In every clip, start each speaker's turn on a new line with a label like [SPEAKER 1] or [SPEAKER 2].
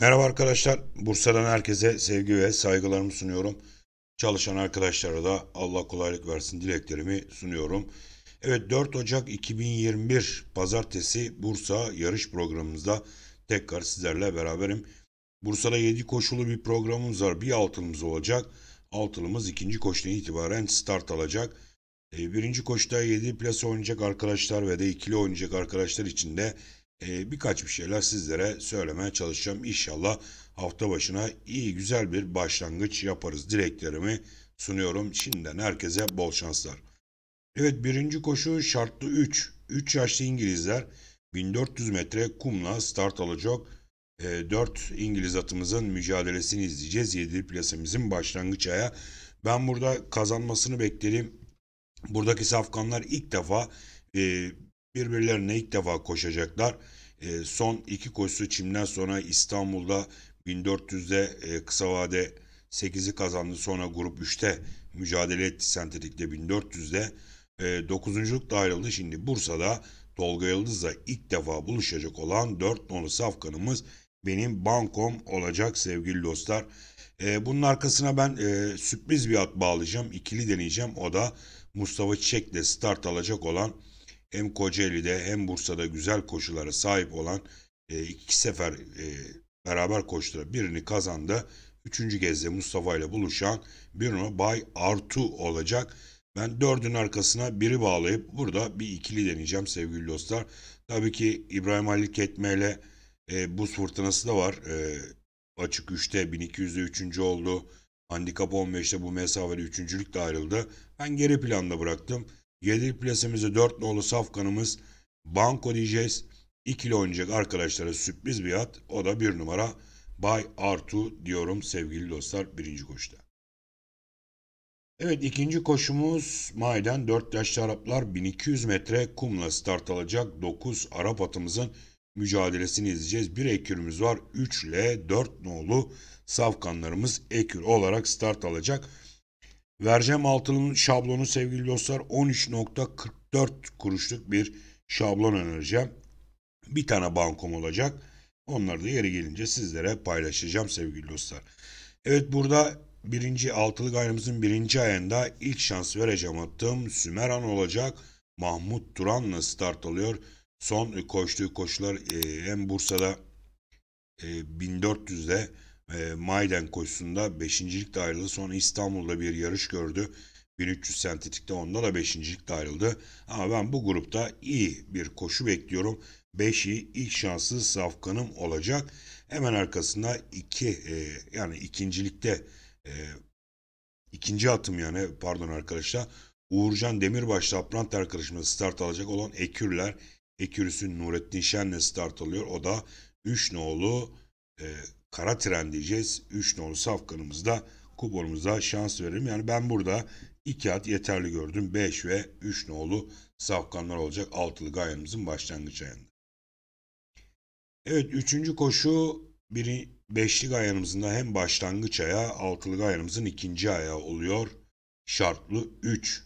[SPEAKER 1] Merhaba arkadaşlar. Bursa'dan herkese sevgi ve saygılarımı sunuyorum. Çalışan arkadaşlara da Allah kolaylık versin dileklerimi sunuyorum. Evet 4 Ocak 2021 Pazartesi Bursa yarış programımızda tekrar sizlerle beraberim. Bursa'da 7 koşulu bir programımız var. Bir altılımız olacak. Altılımız ikinci koşudan itibaren start alacak. Ee, birinci koşuda 7 plase oynayacak arkadaşlar ve de ikili oynayacak arkadaşlar için de e, birkaç bir şeyler sizlere söylemeye çalışacağım. İnşallah hafta başına iyi güzel bir başlangıç yaparız dileklerimi sunuyorum. Şimdiden herkese bol şanslar. Evet birinci koşu şartlı 3. 3 yaşlı İngilizler 1400 metre kumla start alacak. E, ee, 4 İngiliz atımızın mücadelesini izleyeceğiz. 7 plasemizin başlangıç aya. Ben burada kazanmasını beklerim. Buradaki safkanlar ilk defa e, Birbirlerine ilk defa koşacaklar. E, son iki koşusu çimden sonra İstanbul'da 1400'de e, kısa vade 8'i kazandı. Sonra grup 3'te mücadele etti sentetikte 1400'de. E, 9. da ayrıldı. Şimdi Bursa'da Tolga Yıldız'la ilk defa buluşacak olan 4 nolu safkanımız benim bankom olacak sevgili dostlar. E, bunun arkasına ben e, sürpriz bir at bağlayacağım. İkili deneyeceğim. O da Mustafa Çiçek'le start alacak olan hem Kocaeli'de hem Bursa'da güzel koşulara sahip olan e, iki sefer e, beraber koştura birini kazandı. Üçüncü gezde Mustafa ile buluşan Bruno Bay Artu olacak. Ben dördün arkasına biri bağlayıp burada bir ikili deneyeceğim sevgili dostlar. Tabii ki İbrahim Ali Ketme ile e, buz fırtınası da var. E, açık 3'te 1200'de 3. oldu. Handikap 15'te bu mesafede üçüncülükle ayrıldı. Ben geri planda bıraktım. Yedek plasemizi 4 nolu safkanımız Banko diyeceğiz. İkili oynayacak arkadaşlara sürpriz bir at. O da bir numara Bay Artu diyorum sevgili dostlar birinci koşta Evet ikinci koşumuz Maiden 4 yaşlı Araplar 1200 metre kumla start alacak 9 Arap atımızın mücadelesini izleyeceğiz. Bir ekürümüz var 3 ile 4 nolu safkanlarımız ekür olarak start alacak. Vercem altının şablonu sevgili dostlar 13.44 kuruşluk bir şablon önereceğim. Bir tane bankom olacak. Onları da yeri gelince sizlere paylaşacağım sevgili dostlar. Evet burada birinci altılık ayımızın birinci ayında ilk şans vereceğim attığım Sümeran olacak. Mahmut Turan'la start alıyor. Son koştuğu koşular e, hem Bursa'da e, 1400'de e, Maiden koşusunda 5.likte ayrıldı. Sonra İstanbul'da bir yarış gördü. 1300 sentitikte onda da 5.likte ayrıldı. Ama ben bu grupta iyi bir koşu bekliyorum. 5'i ilk şanslı Safkan'ım olacak. Hemen arkasında 2 e, yani ikincilikte e, ikinci atım yani pardon arkadaşlar. Uğurcan Demirbaş'la Aprant arkadaşımız start alacak olan Ekürler. Ekürüs'ün Nurettin Şen'le start alıyor. O da 3 nolu e, kara tren diyeceğiz. 3 nolu safkanımızda kuponumuza şans veririm. Yani ben burada 2 at yeterli gördüm. 5 ve 3 nolu safkanlar olacak altılı gayemizin başlangıç ayında. Evet 3. koşu biri beşli gayanımızın da hem başlangıç ayağı altılı gayanımızın ikinci ayağı oluyor. Şartlı 3.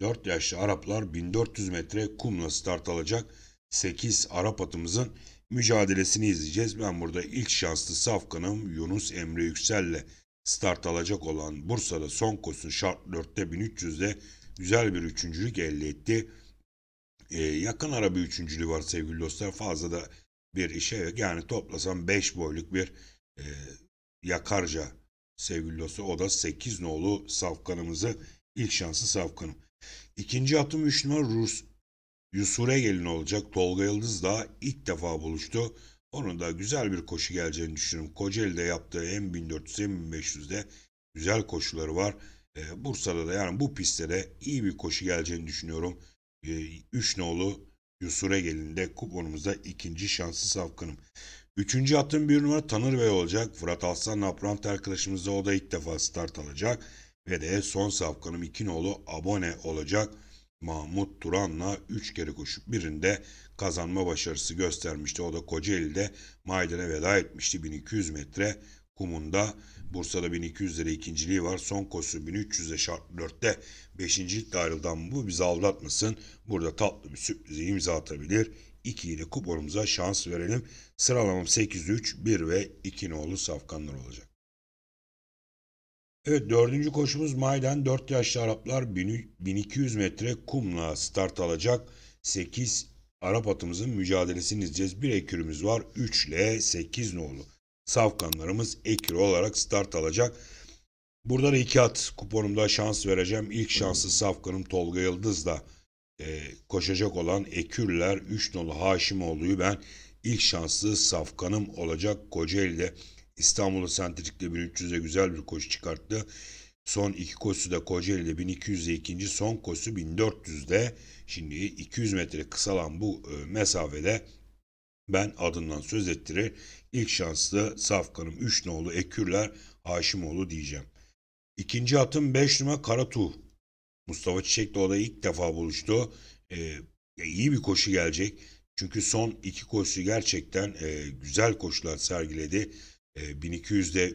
[SPEAKER 1] 4 yaşlı Araplar 1400 metre kumla start alacak. 8 Arap atımızın mücadelesini izleyeceğiz. Ben burada ilk şanslı safkanım Yunus Emre Yüksel'le start alacak olan Bursa'da son koşusu şart 4'te 1300'de güzel bir üçüncülük elde etti. Ee, yakın ara bir üçüncülüğü var sevgili dostlar. Fazla da bir işe yok. Yani toplasam 5 boyluk bir e, yakarca sevgili dostlar. O da 8 nolu safkanımızı ilk şanslı safkanım. İkinci atım 3 numara Rus, Yusure gelin olacak Tolga Yıldız da ilk defa buluştu. Onun da güzel bir koşu geleceğini düşünüyorum. Kocaeli'de yaptığı hem 1400 hem 1500'de güzel koşuları var. E, Bursa'da da yani bu pistte de iyi bir koşu geleceğini düşünüyorum. E, üç nolu Yusure Egel'in de kuponumuzda ikinci şanslı safkanım. Üçüncü attığım bir numara Tanır Bey olacak. Fırat Aslan Naprant arkadaşımız da o da ilk defa start alacak. Ve de son safkanım iki nolu abone olacak. Mahmut Duran'la üç kere koşup birinde kazanma başarısı göstermişti. O da Kocaeli'de Maiden'e veda etmişti 1200 metre kumunda. Bursa'da 1200'lere ikinciliği var. Son koşu 1300'de şart 4'te 5. ayrıldan bu bizi aldatmasın. Burada tatlı bir sürprizi imza atabilir. 2 ile kuponumuza şans verelim. Sıralamam 803. 3 1 ve 2 nolu safkanlar olacak. Evet dördüncü koşumuz Maiden 4 yaşlı Araplar 1200 metre kumla start alacak. 8 Arap atımızın mücadelesini izleyeceğiz. Bir ekürümüz var 3 l 8 nolu. Safkanlarımız ekür olarak start alacak. Burada da iki at kuponumda şans vereceğim. İlk şanslı safkanım Tolga Yıldız'la e, koşacak olan Ekürler 3 nolu Haşimoğlu'yu ben ilk şanslı safkanım olacak Kocaeli'de. İstanbul'u Sentrik'te 1300'e güzel bir koşu çıkarttı. Son iki koşusu da Kocaeli'de 1200'de ikinci, son koşu 1400'de. Şimdi 200 metre kısalan bu e, mesafede ben adından söz ettirir. İlk şanslı Safkan'ım 3 nolu Ekürler Haşimoğlu diyeceğim. İkinci atım 5 numara Karatu. Mustafa Çiçek'le o da ilk defa buluştu. Ee, iyi bir koşu gelecek. Çünkü son iki koşu gerçekten e, güzel koşular sergiledi. 1200'de ee,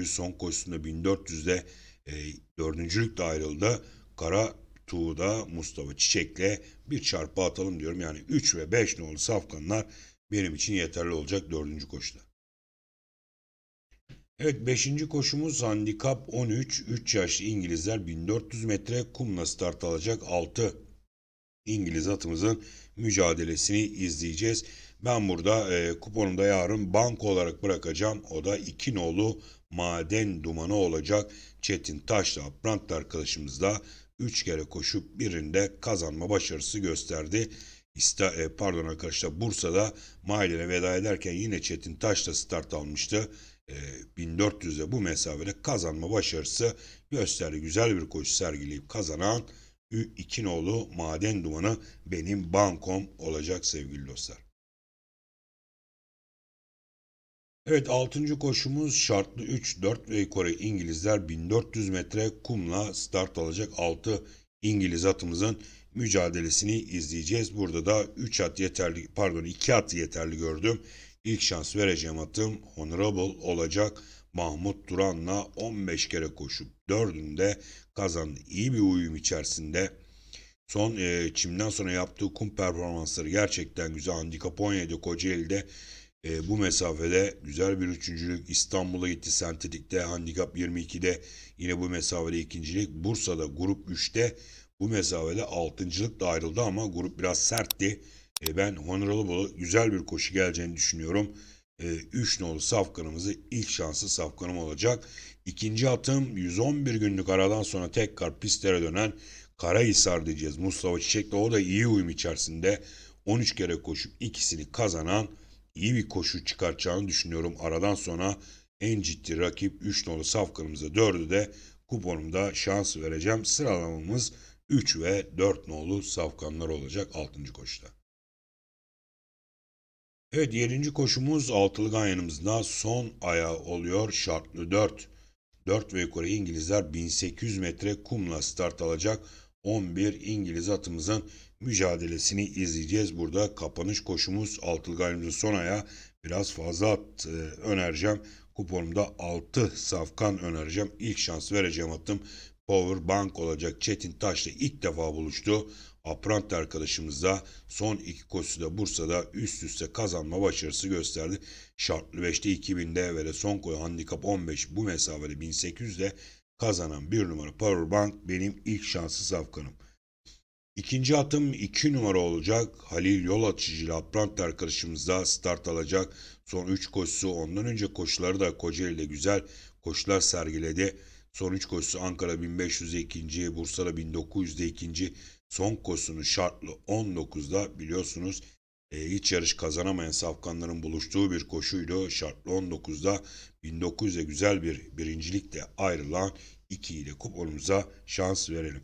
[SPEAKER 1] 3. son koşusunda 1400'de e, 4. ayrıldı. Kara Tuğ'da Mustafa Çiçek'le bir çarpı atalım diyorum. Yani 3 ve 5 nolu safkanlar benim için yeterli olacak 4. koşuda. Evet 5. koşumuz handikap 13. 3 yaşlı İngilizler 1400 metre kumla start alacak 6. İngiliz atımızın mücadelesini izleyeceğiz. Ben burada e, kuponu da yarın banko olarak bırakacağım. O da iki nolu maden dumanı olacak. Çetin Taş'la Brandt arkadaşımız da 3 kere koşup birinde kazanma başarısı gösterdi. İsta, e, pardon arkadaşlar Bursa'da Mahalle'ne veda ederken yine Çetin Taş'la start almıştı. E, 1400'de bu mesafede kazanma başarısı gösterdi. Güzel bir koşu sergileyip kazanan Ü2'noğlu maden dumanı benim bankom olacak sevgili dostlar. Evet 6. koşumuz şartlı 3 4 ve Kore İngilizler 1400 metre kumla start alacak 6 İngiliz atımızın mücadelesini izleyeceğiz. Burada da 3 at yeterli pardon 2 at yeterli gördüm. İlk şans vereceğim atım Honorable olacak. Mahmut Duran'la 15 kere koşup dördünde kazandı. İyi bir uyum içerisinde. Son e, çimden sonra yaptığı kum performansları gerçekten güzel. Handikap 17 Kocaeli'de e, bu mesafede güzel bir üçüncülük. İstanbul'a gitti sentetikte. Handikap 22'de yine bu mesafede ikincilik. Bursa'da grup 3'te bu mesafede altıncılıkla ayrıldı ama grup biraz sertti. E, ben Honorable güzel bir koşu geleceğini düşünüyorum. 3 ee, nolu safkanımızı ilk şanslı safkanım olacak. İkinci atım 111 günlük aradan sonra tekrar pistlere dönen Karahisar diyeceğiz. Mustafa Çiçek'le o da iyi uyum içerisinde 13 kere koşup ikisini kazanan iyi bir koşu çıkartacağını düşünüyorum. Aradan sonra en ciddi rakip 3 nolu safkanımıza 4'ü de kuponumda şans vereceğim. Sıralamamız 3 ve 4 nolu safkanlar olacak 6. koşuda. Evet yedinci koşumuz altılı ganyanımızda son ayağı oluyor şartlı 4. 4 ve yukarı İngilizler 1800 metre kumla start alacak. 11 İngiliz atımızın mücadelesini izleyeceğiz. Burada kapanış koşumuz altılı ganyanımızın son ayağı biraz fazla at e, önereceğim. Kuponumda 6 safkan önereceğim. İlk şans vereceğim atım Power Bank olacak. Çetin Taş'la ilk defa buluştu. Aprant arkadaşımız da son iki koşuda Bursa'da üst üste kazanma başarısı gösterdi. Şartlı 5'te 2000'de ve de son koyu handikap 15 bu mesafede 1800'de kazanan bir numara Powerbank benim ilk şanslı safkanım. İkinci atım 2 numara olacak. Halil yol açıcı ile Aprant arkadaşımız da start alacak. Son 3 koşusu ondan önce koşuları da Kocaeli'de güzel koşular sergiledi. Son üç koşusu Ankara 1500'de ikinci, Bursa'da 1900'de ikinci. Son koşusunun şartlı 19'da biliyorsunuz e, iç yarış kazanamayan safkanların buluştuğu bir koşuydu. Şartlı 19'da 1900'e güzel bir birincilikle ayrılan 2 ile kuponumuza şans verelim.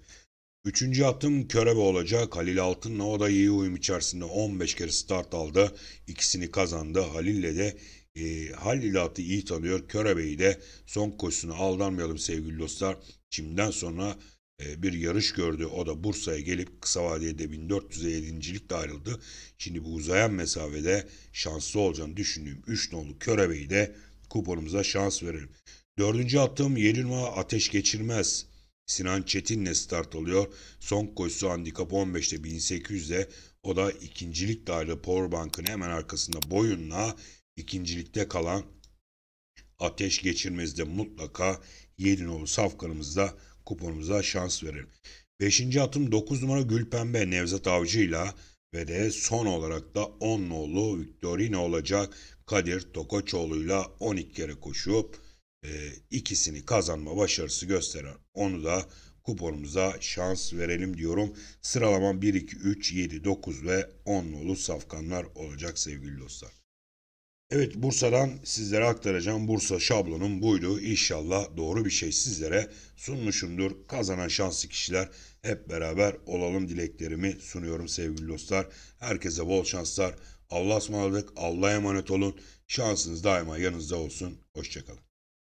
[SPEAKER 1] Üçüncü atım Körebe olacak. Halil Altın'la o da iyi uyum içerisinde 15 kere start aldı. İkisini kazandı. Halil'le de e, ee, Hallilat'ı iyi tanıyor. Körebe'yi de son koşusuna aldanmayalım sevgili dostlar. Çimden sonra e, bir yarış gördü. O da Bursa'ya gelip kısa vadede 1457.lik de ayrıldı. Şimdi bu uzayan mesafede şanslı olacağını düşündüğüm 3 nolu Körebe'yi de kuponumuza şans verelim. Dördüncü attığım Yelima Ateş Geçirmez. Sinan Çetin'le start alıyor. Son koşusu handikap 15'te 1800'de o da ikincilik dahili Powerbank'ın hemen arkasında boyunla ikincilikte kalan ateş geçirmezde mutlaka 7 nolu safkanımızda kuponumuza şans verelim. Beşinci atım 9 numara Gülpembe Nevzat ile ve de son olarak da 10 nolu Victorino olacak Kadir Tokoçoğlu Tokoçoğlu'yla 12 kere koşup e, ikisini kazanma başarısı gösteren onu da kuponumuza şans verelim diyorum. Sıralaman 1, 2, 3, 7, 9 ve 10 nolu safkanlar olacak sevgili dostlar. Evet Bursa'dan sizlere aktaracağım Bursa şablonum buydu. İnşallah doğru bir şey sizlere sunmuşumdur. Kazanan şanslı kişiler hep beraber olalım dileklerimi sunuyorum sevgili dostlar. Herkese bol şanslar. Allah'a ısmarladık. Allah'a emanet olun. Şansınız daima yanınızda olsun. Hoşçakalın.